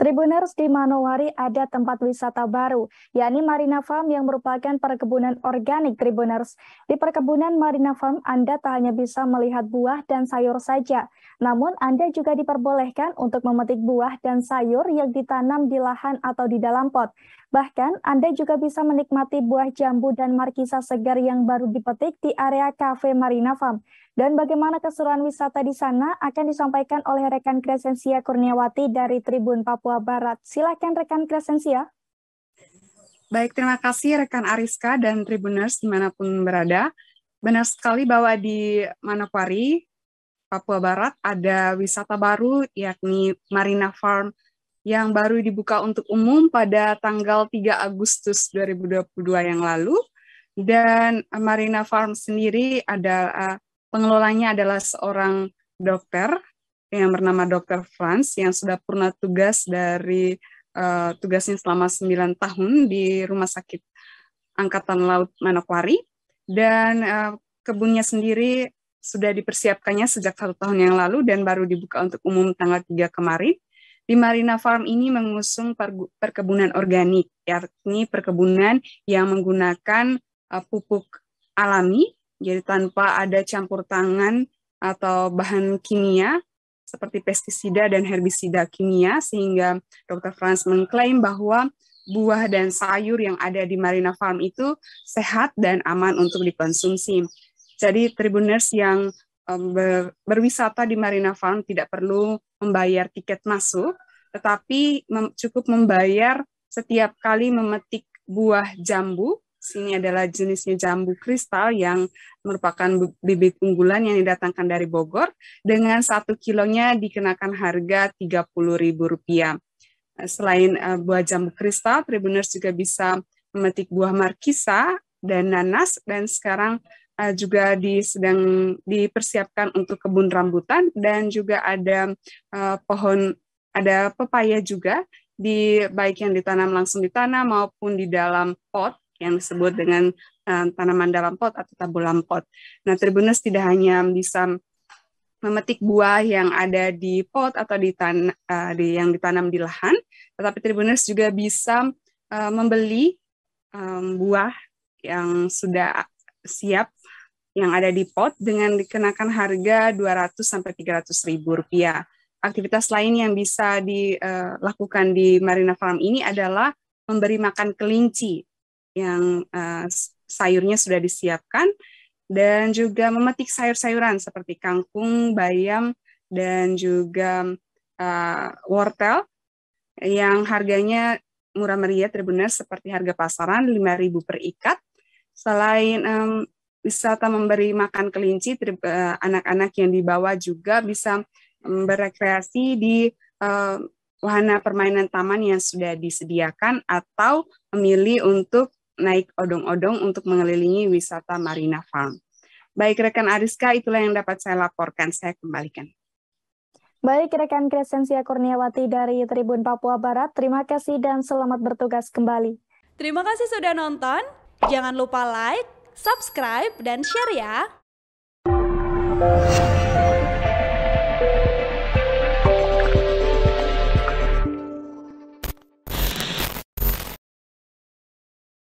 Tribuners di Manowari ada tempat wisata baru, yakni Marina Farm yang merupakan perkebunan organik Tribuners. Di perkebunan Marina Farm, Anda tak hanya bisa melihat buah dan sayur saja, namun Anda juga diperbolehkan untuk memetik buah dan sayur yang ditanam di lahan atau di dalam pot. Bahkan, Anda juga bisa menikmati buah jambu dan markisa segar yang baru dipetik di area kafe Marina Farm. Dan bagaimana keseruan wisata di sana akan disampaikan oleh rekan Kresensia Kurniawati dari Tribun Papua Papua Barat. Silakan rekan Kresensia. Baik, terima kasih rekan Ariska dan Tribuners dimanapun berada. Benar sekali bahwa di Manokwari, Papua Barat ada wisata baru yakni Marina Farm yang baru dibuka untuk umum pada tanggal 3 Agustus 2022 yang lalu. Dan Marina Farm sendiri ada eh, pengelolanya adalah seorang dokter yang bernama Dr. Franz yang sudah purna tugas dari uh, tugasnya selama 9 tahun di Rumah Sakit Angkatan Laut Manokwari dan uh, kebunnya sendiri sudah dipersiapkannya sejak satu tahun yang lalu dan baru dibuka untuk umum tanggal 3 kemarin. Di Marina Farm ini mengusung perkebunan organik, yakni perkebunan yang menggunakan uh, pupuk alami, jadi tanpa ada campur tangan atau bahan kimia seperti pestisida dan herbisida kimia sehingga Dr. Franz mengklaim bahwa buah dan sayur yang ada di Marina Farm itu sehat dan aman untuk dikonsumsi. Jadi tribuners yang berwisata di Marina Farm tidak perlu membayar tiket masuk, tetapi cukup membayar setiap kali memetik buah jambu sini adalah jenisnya jambu kristal yang merupakan bibit unggulan yang didatangkan dari Bogor dengan satu kilonya dikenakan harga Rp30.000. Eh, selain eh, buah jambu kristal, Tribuners juga bisa memetik buah markisa dan nanas dan sekarang eh, juga di, sedang dipersiapkan untuk kebun rambutan dan juga ada uh, pohon ada pepaya juga di baik yang ditanam langsung di tanah maupun di dalam pot yang disebut dengan uh, tanaman dalam pot atau tabulam pot. Nah, tribunus tidak hanya bisa memetik buah yang ada di pot atau di, tan uh, di yang ditanam di lahan, tetapi tribunus juga bisa uh, membeli um, buah yang sudah siap yang ada di pot dengan dikenakan harga 200 sampai 300 ribu rupiah. Aktivitas lain yang bisa dilakukan di Marina Farm ini adalah memberi makan kelinci yang uh, sayurnya sudah disiapkan dan juga memetik sayur-sayuran seperti kangkung, bayam, dan juga uh, wortel yang harganya murah meriah terbener seperti harga pasaran 5.000 per ikat. Selain um, wisata memberi makan kelinci, eh, anak-anak uh, yang dibawa juga bisa um, berekreasi di uh, wahana permainan taman yang sudah disediakan atau memilih untuk naik odong-odong untuk mengelilingi wisata Marina Farm. Baik rekan Ariska, itulah yang dapat saya laporkan. Saya kembalikan. Baik rekan Kresensia Kurniawati dari Tribun Papua Barat, terima kasih dan selamat bertugas kembali. Terima kasih sudah nonton. Jangan lupa like, subscribe, dan share ya.